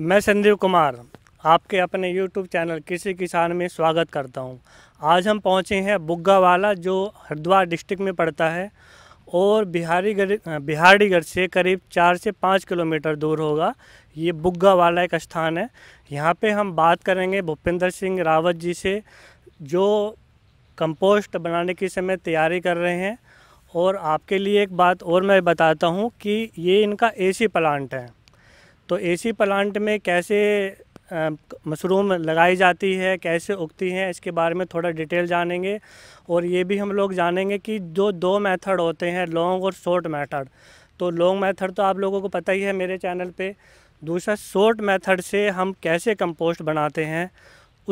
मैं संदीप कुमार आपके अपने YouTube चैनल कृषि किसान में स्वागत करता हूं। आज हम पहुंचे हैं वाला जो हरिद्वार डिस्ट्रिक्ट में पड़ता है और बिहारीगढ़ बिहारीगढ़ से करीब चार से पाँच किलोमीटर दूर होगा ये बुग्गा वाला एक स्थान है यहाँ पे हम बात करेंगे भूपेंद्र सिंह रावत जी से जो कंपोस्ट बनाने की समय तैयारी कर रहे हैं और आपके लिए एक बात और मैं बताता हूँ कि ये इनका एसी प्लांट है तो एसी प्लांट में कैसे मशरूम लगाई जाती है कैसे उगती हैं इसके बारे में थोड़ा डिटेल जानेंगे और ये भी हम लोग जानेंगे कि जो दो मेथड होते हैं लॉन्ग और शॉर्ट मेथड तो लॉन्ग मेथड तो आप लोगों को पता ही है मेरे चैनल पे दूसरा शॉर्ट मेथड से हम कैसे कंपोस्ट बनाते हैं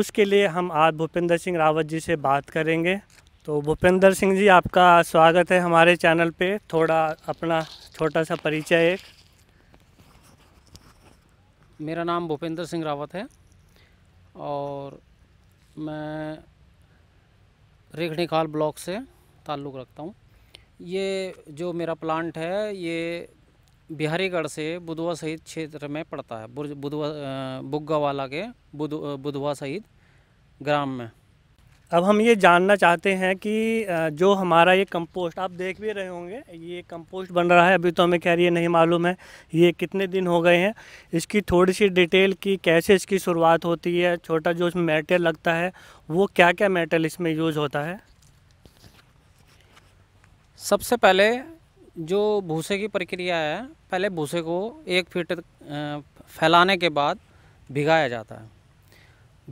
उसके लिए हम आज भूपेंद्र सिंह रावत जी से बात करेंगे तो भूपेंद्र सिंह जी आपका स्वागत है हमारे चैनल पर थोड़ा अपना छोटा सा परिचय एक मेरा नाम भूपेंद्र सिंह रावत है और मैं रेखनीखाल ब्लॉक से ताल्लुक़ रखता हूँ ये जो मेरा प्लांट है ये बिहारीगढ़ से बुधवा सहित क्षेत्र में पड़ता है बुधवा वाला के बुध बुधवा सहित ग्राम में अब हम ये जानना चाहते हैं कि जो हमारा ये कंपोस्ट आप देख भी रहे होंगे ये कंपोस्ट बन रहा है अभी तो हमें खैर ये नहीं मालूम है ये कितने दिन हो गए हैं इसकी थोड़ी सी डिटेल कि कैसे इसकी शुरुआत होती है छोटा जो इसमें मेटल लगता है वो क्या क्या मेटल इसमें यूज होता है सबसे पहले जो भूसे की प्रक्रिया है पहले भूसे को एक फीट फैलाने के बाद भिगाया जाता है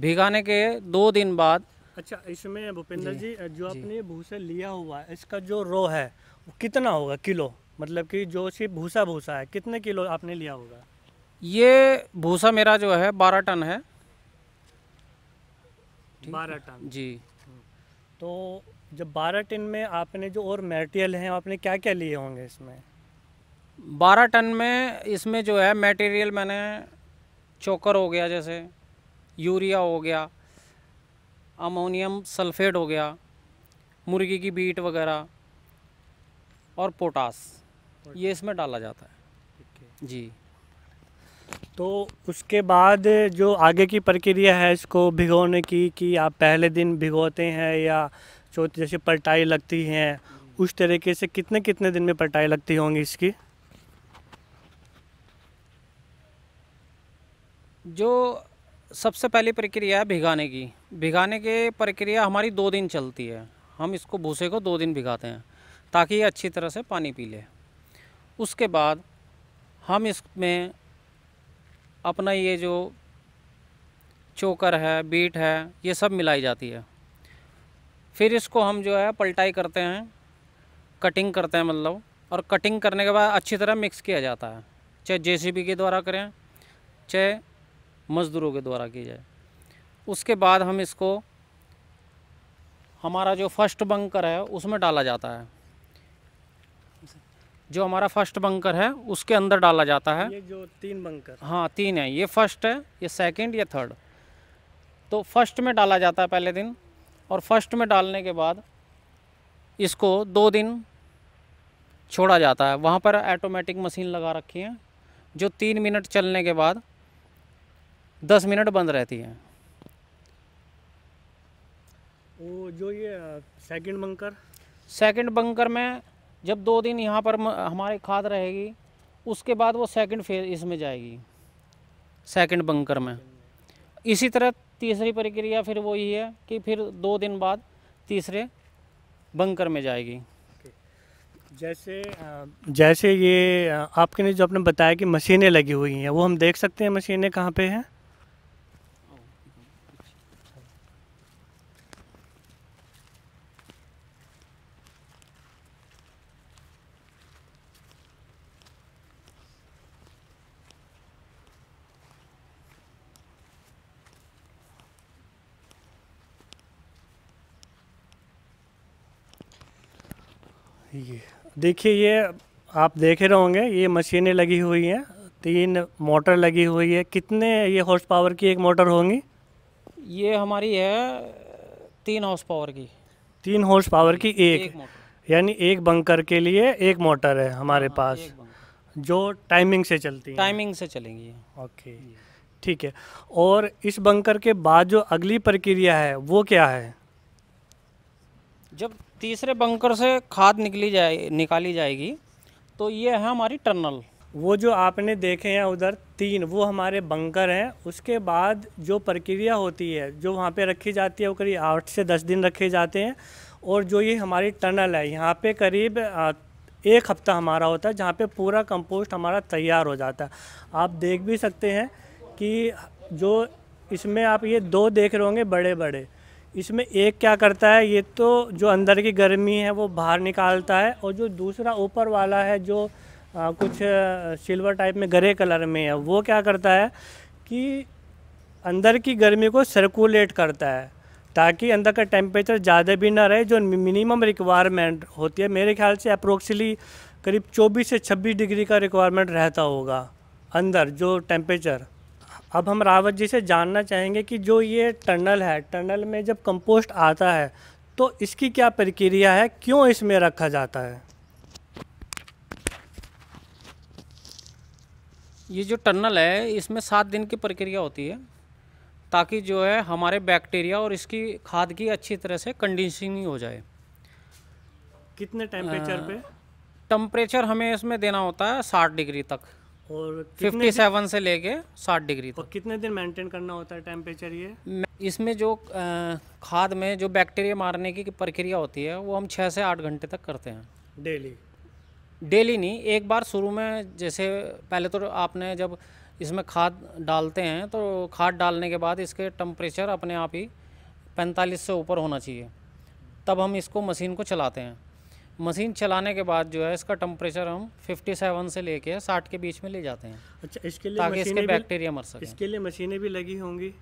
भिगाने के दो दिन बाद अच्छा इसमें भूपेंद्र जी, जो आपने भूसा लिया हुआ है इसका जो रो है वो कितना होगा किलो मतलब कि जो सिर्फ भूसा भूसा है कितने किलो आपने लिया होगा ये भूसा मेरा जो है बारह टन है बारह टन जी हम्म। तो जब बारह टन में आपने जो और मेटेरियल हैं आपने क्या क्या लिए होंगे इसमें बारह टन में इसमें जो है मटेरियल मैंने चोकर हो गया जैसे यूरिया हो गया अमोनियम सल्फेट हो गया मुर्गी की बीट वगैरह और पोटास ये इसमें डाला जाता है जी तो उसके बाद जो आगे की प्रक्रिया है इसको भिगोने की कि आप पहले दिन भिगोते हैं या चौथी जैसे पलटाई लगती हैं उस तरीके से कितने कितने दिन में पलटाई लगती होंगी इसकी जो सबसे पहली प्रक्रिया है भिगाने की भिगाने के प्रक्रिया हमारी दो दिन चलती है हम इसको भूसे को दो दिन भिगाते हैं ताकि ये अच्छी तरह से पानी पी ले उसके बाद हम इसमें अपना ये जो चोकर है बीट है ये सब मिलाई जाती है फिर इसको हम जो है पलटाई करते हैं कटिंग करते हैं मतलब और कटिंग करने के बाद अच्छी तरह मिक्स किया जाता है चाहे जेसीबी के द्वारा करें चाहे मज़दूरों के द्वारा की जाए उसके बाद हम इसको हमारा जो फर्स्ट बंकर है उसमें डाला जाता है जो हमारा फर्स्ट बंकर है उसके अंदर डाला जाता है ये जो तीन बंकर हाँ तीन है ये फर्स्ट है ये सेकंड ये थर्ड तो फर्स्ट में डाला जाता है पहले दिन और फर्स्ट में डालने के बाद इसको दो दिन छोड़ा जाता है वहाँ पर ऐटोमेटिक मशीन लगा रखी है जो तीन मिनट चलने के बाद दस मिनट बंद रहती है वो जो ये सेकंड बंकर सेकंड बंकर में जब दो दिन यहाँ पर हमारे खाद रहेगी उसके बाद वो सेकंड फेज इसमें जाएगी सेकंड बंकर में इसी तरह तीसरी प्रक्रिया फिर वही है कि फिर दो दिन बाद तीसरे बंकर में जाएगी जैसे जैसे ये आपके ने जो आपने बताया कि मशीनें लगी हुई हैं वो हम देख सकते हैं मशीनें कहाँ पे हैं देखिए ये आप देख रहे होंगे ये मशीनें लगी हुई हैं तीन मोटर लगी हुई है कितने ये हॉर्स पावर की एक मोटर होंगी ये हमारी है तीन हॉर्स पावर की तीन हॉर्स पावर की एक, एक यानी एक बंकर के लिए एक मोटर है हमारे हाँ, पास जो टाइमिंग से चलती है टाइमिंग से चलेंगी ओके ठीक है और इस बंकर के बाद जो अगली प्रक्रिया है वो क्या है जब तीसरे बंकर से खाद निकली जाए निकाली जाएगी तो ये है हमारी टनल वो जो आपने देखे हैं उधर तीन वो हमारे बंकर हैं उसके बाद जो प्रक्रिया होती है जो वहाँ पे रखी जाती है वो करीब आठ से दस दिन रखे जाते हैं और जो ये हमारी टनल है यहाँ पे करीब एक हफ्ता हमारा होता है जहाँ पे पूरा कंपोस्ट हमारा तैयार हो जाता है आप देख भी सकते हैं कि जो इसमें आप ये दो देख रहे होंगे बड़े बड़े इसमें एक क्या करता है ये तो जो अंदर की गर्मी है वो बाहर निकालता है और जो दूसरा ऊपर वाला है जो आ, कुछ सिल्वर टाइप में ग्रे कलर में है वो क्या करता है कि अंदर की गर्मी को सर्कुलेट करता है ताकि अंदर का टेम्परेचर ज़्यादा भी ना रहे जो मिनिमम रिक्वायरमेंट होती है मेरे ख्याल से अप्रोक्सली करीब 24 से 26 डिग्री का रिक्वायरमेंट रहता होगा अंदर जो टेम्परेचर अब हम रावत जी से जानना चाहेंगे कि जो ये टनल है टनल में जब कंपोस्ट आता है तो इसकी क्या प्रक्रिया है क्यों इसमें रखा जाता है ये जो टनल है इसमें सात दिन की प्रक्रिया होती है ताकि जो है हमारे बैक्टीरिया और इसकी खाद की अच्छी तरह से कंडीशनिंग हो जाए कितने टेम्परेचर पे टेम्परेचर हमें इसमें देना होता है साठ डिग्री तक और फिफ्टी सेवन से लेके साठ डिग्री और कितने दिन मेंटेन करना होता है टेम्परेचर ये इसमें जो खाद में जो बैक्टीरिया मारने की प्रक्रिया होती है वो हम छः से आठ घंटे तक करते हैं डेली डेली नहीं एक बार शुरू में जैसे पहले तो आपने जब इसमें खाद डालते हैं तो खाद डालने के बाद इसके टम्परेचर अपने आप ही पैंतालीस से ऊपर होना चाहिए तब हम इसको मशीन को चलाते हैं मशीन चलाने के बाद जो है इसका टेम्परेचर हम 57 से लेके 60 के बीच में ले जाते हैं अच्छा इसके लिए ताकि इसके बैक्टीरिया मर सके इसके लिए मशीनें भी लगी होंगी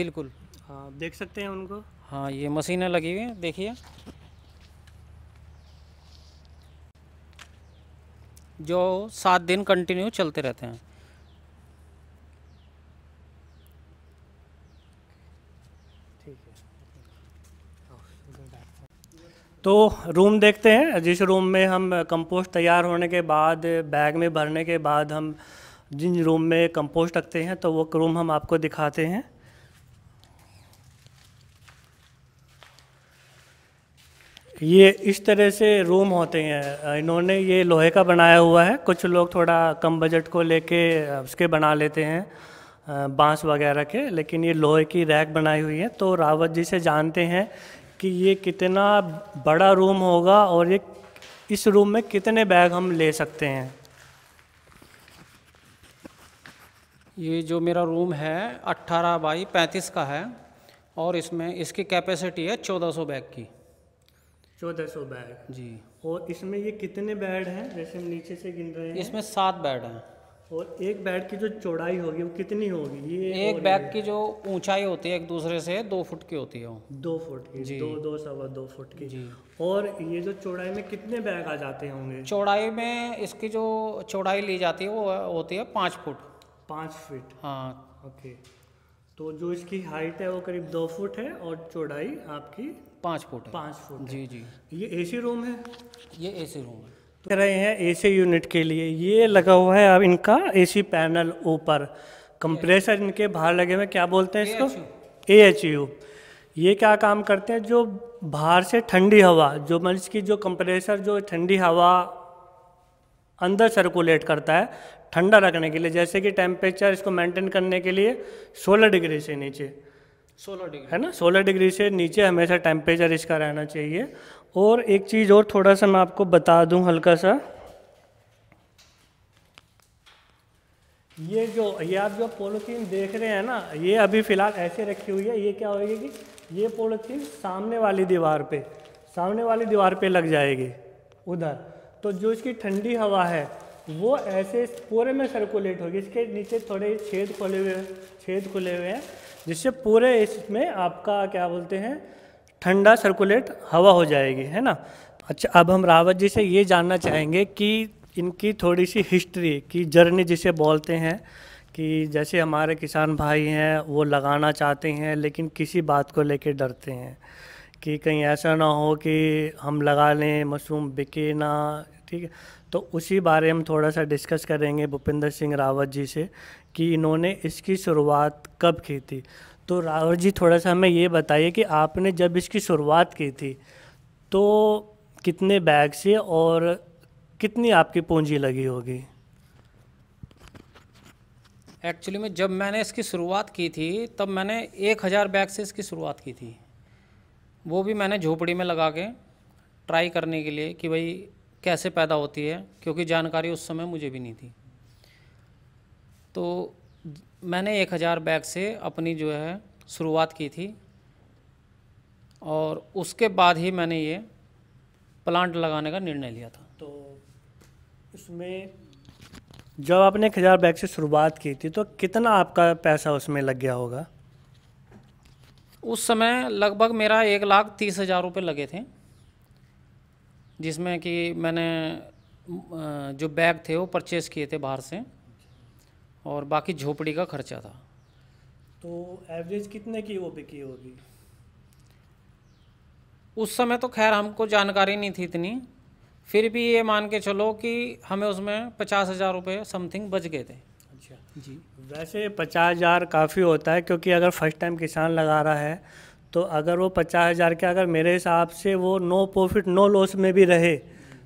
बिल्कुल हाँ देख सकते हैं उनको हाँ ये मशीनें लगी हुई हैं देखिए जो सात दिन कंटिन्यू चलते रहते हैं तो रूम देखते हैं जिस रूम में हम कंपोस्ट तैयार होने के बाद बैग में भरने के बाद हम जिन रूम में कंपोस्ट रखते हैं तो वो रूम हम आपको दिखाते हैं ये इस तरह से रूम होते हैं इन्होंने ये लोहे का बनाया हुआ है कुछ लोग थोड़ा कम बजट को लेके उसके बना लेते हैं बांस वगैरह के लेकिन ये लोहे की रैक बनाई हुई है तो रावत जी से जानते हैं कि ये कितना बड़ा रूम होगा और ये इस रूम में कितने बैग हम ले सकते हैं ये जो मेरा रूम है 18 बाई 35 का है और इसमें इसकी कैपेसिटी है 1400 बैग की 1400 बैग जी और इसमें ये कितने बेड हैं जैसे हम नीचे से गिन रहे हैं इसमें सात बेड हैं और एक बैट की जो चौड़ाई होगी वो कितनी होगी ये एक बैग की जो ऊंचाई होती है एक दूसरे से दो फुट की होती है वो दो फुट की जी। दो दो सवा दो फुट की जी और ये जो चौड़ाई में कितने बैग आ जाते होंगे चौड़ाई में इसकी जो चौड़ाई ली जाती है वो होती है पाँच फुट पाँच फुट हाँ ओके तो जो इसकी हाइट है वो करीब दो फुट है और चौड़ाई आपकी पाँच फुट पाँच फुट जी जी ये ए रूम है ये ए रूम है कर रहे हैं एसी यूनिट के लिए ये लगा हुआ है अब इनका एसी पैनल ऊपर कंप्रेसर इनके बाहर लगे हुए क्या बोलते हैं इसको ए एच यू ये क्या काम करते हैं जो बाहर से ठंडी हवा जो मरीज की जो कंप्रेसर जो ठंडी हवा अंदर सर्कुलेट करता है ठंडा रखने के लिए जैसे कि टेम्परेचर इसको मेंटेन करने के लिए 16 डिग्री से नीचे 16 डिग्री है ना 16 डिग्री से नीचे हमेशा टेम्परेचर इसका रहना चाहिए और एक चीज़ और थोड़ा सा मैं आपको बता दूं हल्का सा ये जो ये आप जो पोलोथीन देख रहे हैं ना ये अभी फ़िलहाल ऐसे रखी हुई है ये क्या होगी कि ये पोलोथीन सामने वाली दीवार पे सामने वाली दीवार पे लग जाएगी उधर तो जो इसकी ठंडी हवा है वो ऐसे पूरे में सर्कुलेट होगी इसके नीचे थोड़े छेद खोले हुए छेद खुले हुए हैं जिससे पूरे इसमें आपका क्या बोलते हैं ठंडा सर्कुलेट हवा हो जाएगी है ना अच्छा अब हम रावत जी से ये जानना चाहेंगे कि इनकी थोड़ी सी हिस्ट्री की जर्नी जिसे बोलते हैं कि जैसे हमारे किसान भाई हैं वो लगाना चाहते हैं लेकिन किसी बात को लेकर डरते हैं कि कहीं ऐसा ना हो कि हम लगा लें मशरूम बिके ना ठीक है तो उसी बारे में थोड़ा सा डिस्कस करेंगे भूपेंद्र सिंह रावत जी से कि इन्होंने इसकी शुरुआत कब की थी तो राहुल जी थोड़ा सा हमें ये बताइए कि आपने जब इसकी शुरुआत की थी तो कितने बैग से और कितनी आपकी पूंजी लगी होगी एक्चुअली में जब मैंने इसकी शुरुआत की थी तब मैंने एक हज़ार बैग से इसकी शुरुआत की थी वो भी मैंने झोपड़ी में लगा के ट्राई करने के लिए कि भाई कैसे पैदा होती है क्योंकि जानकारी उस समय मुझे भी नहीं थी तो मैंने एक हज़ार बैग से अपनी जो है शुरुआत की थी और उसके बाद ही मैंने ये प्लांट लगाने का निर्णय लिया था तो उसमें जब आपने एक हज़ार बैग से शुरुआत की थी तो कितना आपका पैसा उसमें लग गया होगा उस समय लगभग मेरा एक लाख तीस हज़ार रुपये लगे थे जिसमें कि मैंने जो बैग थे वो परचेज़ किए थे बाहर से और बाकी झोपड़ी का खर्चा था तो एवरेज कितने की वो बिकी होगी उस समय तो खैर हमको जानकारी नहीं थी इतनी फिर भी ये मान के चलो कि हमें उसमें पचास हज़ार रुपये समथिंग बच गए थे अच्छा जी वैसे पचास हज़ार काफ़ी होता है क्योंकि अगर फर्स्ट टाइम किसान लगा रहा है तो अगर वो पचास हज़ार के अगर मेरे हिसाब से वो नो प्रॉफिट नो लॉस में भी रहे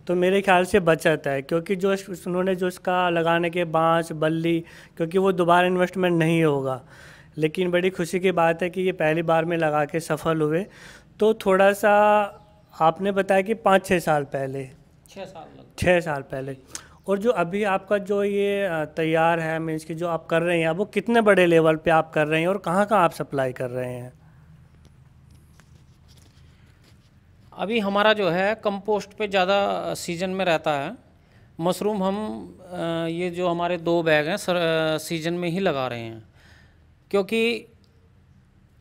तो मेरे ख्याल से बचत है क्योंकि जो उन्होंने जो इसका लगाने के बाँस बल्ली क्योंकि वो दोबारा इन्वेस्टमेंट नहीं होगा लेकिन बड़ी खुशी की बात है कि ये पहली बार में लगा के सफल हुए तो थोड़ा सा आपने बताया कि पाँच छः साल पहले छः साल छः साल पहले और जो अभी आपका जो ये तैयार है मीन्स की जो आप कर रहे हैं वो कितने बड़े लेवल पे आप कर रहे हैं और कहाँ कहाँ आप सप्लाई कर रहे हैं अभी हमारा जो है कंपोस्ट पे ज़्यादा सीजन में रहता है मशरूम हम ये जो हमारे दो बैग हैं सीजन में ही लगा रहे हैं क्योंकि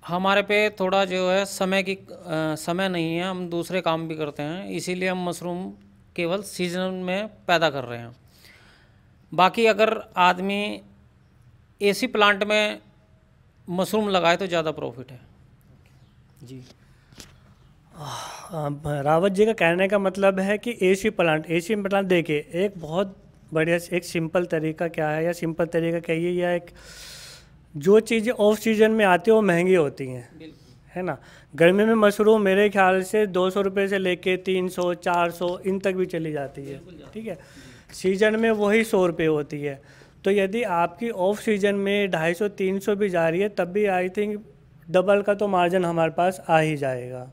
हमारे पे थोड़ा जो है समय की समय नहीं है हम दूसरे काम भी करते हैं इसीलिए हम मशरूम केवल सीजन में पैदा कर रहे हैं बाकी अगर आदमी एसी प्लांट में मशरूम लगाए तो ज़्यादा प्रॉफिट है जी रावत जी का कहने का मतलब है कि एशी प्लांट सी प्लांट देखिए एक बहुत बढ़िया एक सिंपल तरीका क्या है या सिंपल तरीका कहिए या एक जो चीज़ें ऑफ सीजन में आती है वो महंगी होती हैं है ना गर्मी में मशरूम मेरे ख्याल से दो सौ रुपये से लेके तीन सौ चार सौ इन तक भी चली जाती है ठीक है सीजन में वही सौ रुपये होती है तो यदि आपकी ऑफ सीजन में ढाई सौ तीन सौ भी जा रही है तब भी आई थिंक डबल का तो मार्जिन हमारे पास आ ही जाएगा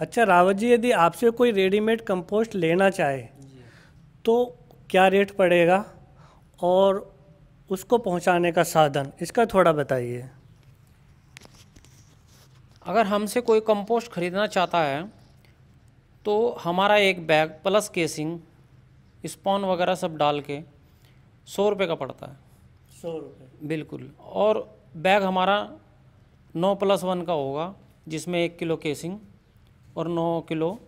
अच्छा रावत जी यदि आपसे कोई रेडीमेड कंपोस्ट लेना चाहे तो क्या रेट पड़ेगा और उसको पहुंचाने का साधन इसका थोड़ा बताइए अगर हमसे कोई कंपोस्ट ख़रीदना चाहता है तो हमारा एक बैग प्लस केसिंग स्पॉन वगैरह सब डाल के सौ रुपये का पड़ता है सौ रुपये बिल्कुल और बैग हमारा नौ प्लस वन का होगा जिसमें एक किलो केसिंग और नौ किलो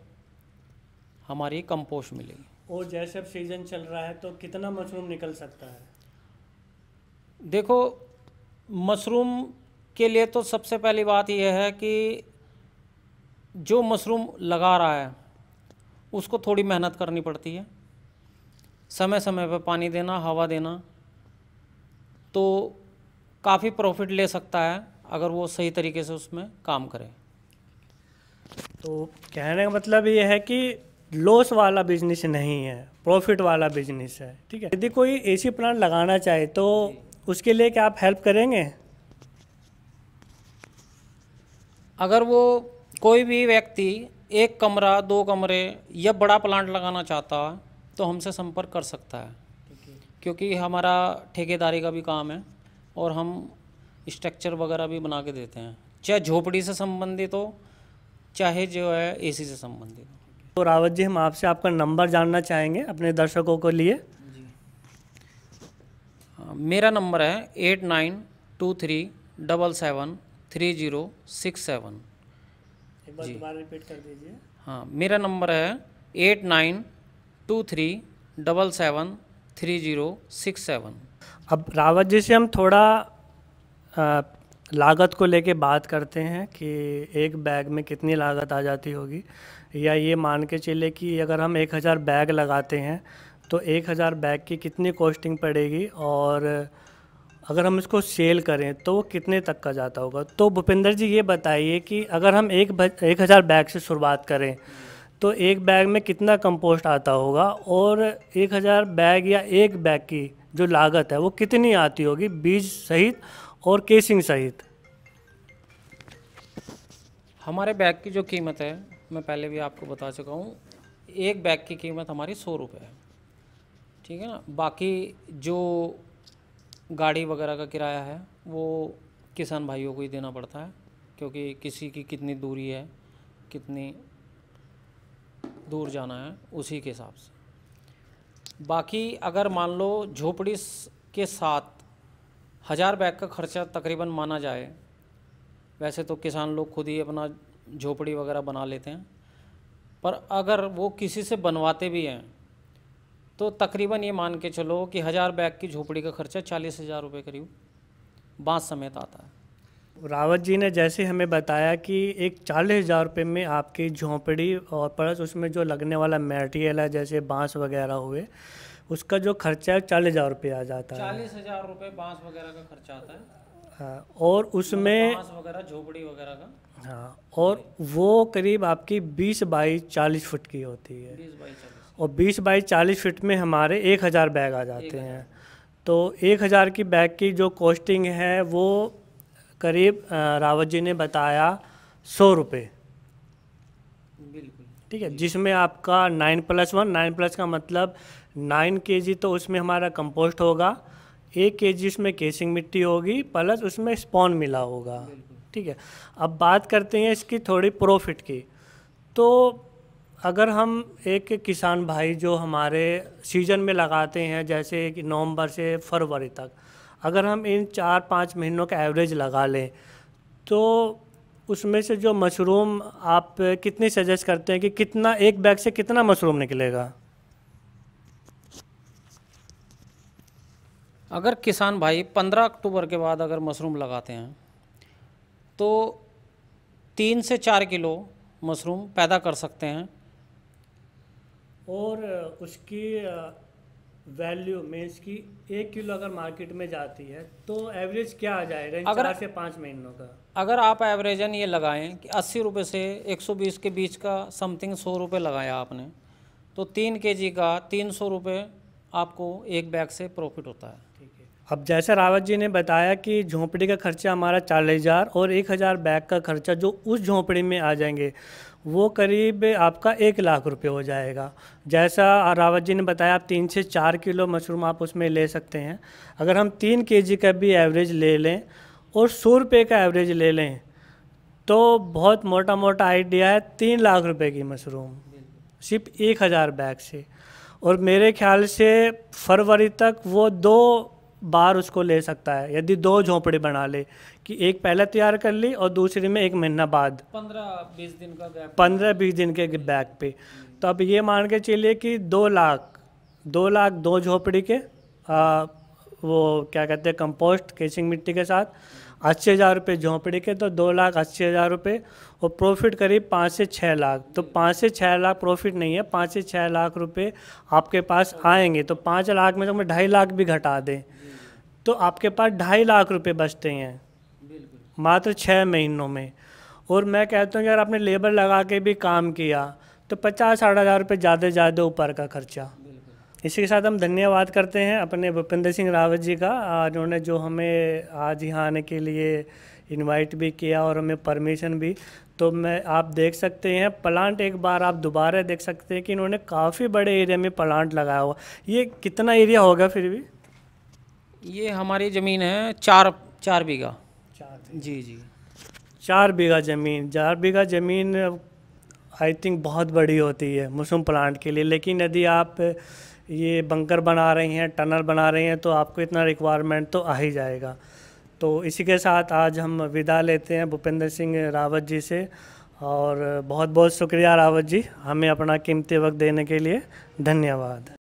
हमारी कंपोस्ट मिलेगी और जैसे अब सीज़न चल रहा है तो कितना मशरूम निकल सकता है देखो मशरूम के लिए तो सबसे पहली बात यह है कि जो मशरूम लगा रहा है उसको थोड़ी मेहनत करनी पड़ती है समय समय पर पानी देना हवा देना तो काफ़ी प्रॉफिट ले सकता है अगर वो सही तरीके से उसमें काम करें तो कहने का मतलब ये है कि लॉस वाला बिजनेस नहीं है प्रॉफिट वाला बिजनेस है ठीक है यदि कोई एसी प्लांट लगाना चाहे तो उसके लिए क्या आप हेल्प करेंगे अगर वो कोई भी व्यक्ति एक कमरा दो कमरे या बड़ा प्लांट लगाना चाहता तो हमसे संपर्क कर सकता है क्योंकि हमारा ठेकेदारी का भी काम है और हम स्ट्रक्चर वगैरह भी बना के देते हैं चाहे झोपड़ी से संबंधित हो चाहे जो है एसी से संबंधित तो रावत जी हम आपसे आपका नंबर जानना चाहेंगे अपने दर्शकों के लिए हाँ, मेरा नंबर है eight nine two three double seven three zero six seven एक बार रिपीट कर दीजिए हाँ मेरा नंबर है eight nine two three double seven three zero six seven अब रावत जी से हम थोड़ा लागत को लेके बात करते हैं कि एक बैग में कितनी लागत आ जाती होगी या ये मान के चले कि अगर हम एक हज़ार बैग लगाते हैं तो एक हज़ार बैग की कितनी कॉस्टिंग पड़ेगी और अगर हम इसको सेल करें तो वो कितने तक का जाता होगा तो भूपेंद्र जी ये बताइए कि अगर हम एक एक हज़ार बैग से शुरुआत करें तो एक बैग में कितना कंपोस्ट आता होगा और एक हज़ार बैग या एक बैग की जो लागत है वो कितनी आती होगी बीज सहित और केसिंग सहित हमारे बैग की जो कीमत है मैं पहले भी आपको बता चुका हूँ एक बैग की कीमत हमारी सौ रुपये है ठीक है ना बाकी जो गाड़ी वगैरह का किराया है वो किसान भाइयों को ही देना पड़ता है क्योंकि किसी की कितनी दूरी है कितनी दूर जाना है उसी के हिसाब से बाकी अगर मान लो झोपड़ी के साथ हज़ार बैग का खर्चा तकरीबन माना जाए वैसे तो किसान लोग खुद ही अपना झोपड़ी वगैरह बना लेते हैं पर अगर वो किसी से बनवाते भी हैं तो तकरीबन ये मान के चलो कि हज़ार बैग की झोपड़ी का खर्चा चालीस हज़ार रुपये करीब बाँस समेत आता है रावत जी ने जैसे हमें बताया कि एक चालीस हज़ार रुपये में आपकी झोंपड़ी और प्लस उसमें जो लगने वाला मटेरियल है जैसे बांस वगैरह हुए उसका जो खर्चा है चालीस हज़ार रुपये आ जाता है चालीस हज़ार रुपये बांस वगैरह का खर्चा आता है हाँ और उसमें मतलब झोपड़ी वगैरह का हाँ और वो करीब आपकी बीस बाई चालीस फुट की होती है और बीस बाई चालीस फुट में हमारे एक हज़ार बैग आ जाते हैं तो एक हज़ार की बैग की जो कॉस्टिंग है वो करीब रावत जी ने बताया सौ रुपये बिल्कुल ठीक है जिसमें आपका nine plus one nine plus का मतलब नाइन के जी तो उसमें हमारा कंपोस्ट होगा एक के जी उसमें केसिंग मिट्टी होगी प्लस उसमें स्पॉन मिला होगा ठीक है अब बात करते हैं इसकी थोड़ी प्रॉफिट की तो अगर हम एक किसान भाई जो हमारे सीजन में लगाते हैं जैसे कि नवंबर से फरवरी तक अगर हम इन चार पाँच महीनों का एवरेज लगा लें तो उसमें से जो मशरूम आप कितनी सजेस्ट करते हैं कि कितना एक बैग से कितना मशरूम निकलेगा अगर किसान भाई 15 अक्टूबर के बाद अगर मशरूम लगाते हैं तो तीन से चार किलो मशरूम पैदा कर सकते हैं और उसकी वैल्यू मीन्स की एक किलो अगर मार्केट में जाती है तो एवरेज क्या आ जाएगा अगर से पाँच महीनों का अगर आप एवरेजन ये लगाएं कि अस्सी रुपये से एक सौ बीस के बीच का समथिंग सौ रुपये लगाया आपने तो तीन के जी का तीन सौ रुपये आपको एक बैग से प्रॉफिट होता है अब जैसे रावत जी ने बताया कि झोंपड़ी का खर्चा हमारा चालीस हज़ार और एक हज़ार बैग का खर्चा जो उस झोंपड़ी में आ जाएंगे वो करीब आपका एक लाख रुपए हो जाएगा जैसा रावत जी ने बताया आप तीन से चार किलो मशरूम आप उसमें ले सकते हैं अगर हम तीन के का भी एवरेज ले लें और सौ रुपये का एवरेज ले लें तो बहुत मोटा मोटा आइडिया है तीन लाख रुपए की मशरूम सिर्फ एक हज़ार बैग से और मेरे ख्याल से फरवरी तक वो दो बार उसको ले सकता है यदि दो झोंपड़ी बना ले कि एक पहले तैयार कर ली और दूसरी में एक महीना बाद पंद्रह बीस दिन का पंद्रह बीस दिन के बैक पे तो अब ये मान के चलिए कि दो लाख दो लाख दो झोपड़ी के आ, वो क्या कहते हैं कंपोस्ट केचिंग मिट्टी के साथ अस्सी हज़ार रुपये झोंपड़ी के तो दो लाख अस्सी हज़ार रुपये और प्रॉफिट करीब पाँच से छः लाख तो पाँच से छः लाख प्रॉफिट नहीं है पाँच से छः लाख रुपये आपके पास आएंगे तो पाँच लाख में तो हमें ढाई लाख भी घटा दें तो आपके पास ढाई लाख रुपये बचते हैं मात्र छः महीनों में और मैं कहता हूँ कि अगर आपने लेबर लगा के भी काम किया तो पचास साठ हज़ार रुपये ज़्यादा से ज़्यादा ऊपर का खर्चा इसी के साथ हम धन्यवाद करते हैं अपने भूपेंद्र सिंह रावत जी का उन्होंने जो हमें आज यहाँ आने के लिए इनवाइट भी किया और हमें परमिशन भी तो मैं आप देख सकते हैं प्लांट एक बार आप दोबारा देख सकते हैं कि इन्होंने काफ़ी बड़े एरिया में प्लांट लगाया हुआ ये कितना एरिया होगा फिर भी ये हमारी ज़मीन है चार चार बीघा चार जी जी चार बीघा ज़मीन चार बीघा ज़मीन आई थिंक बहुत बड़ी होती है मौसम प्लांट के लिए लेकिन यदि आप ये बंकर बना रही हैं टनल बना रही हैं तो आपको इतना रिक्वायरमेंट तो आ ही जाएगा तो इसी के साथ आज हम विदा लेते हैं भूपेंद्र सिंह रावत जी से और बहुत बहुत शुक्रिया रावत जी हमें अपना कीमती वक्त देने के लिए धन्यवाद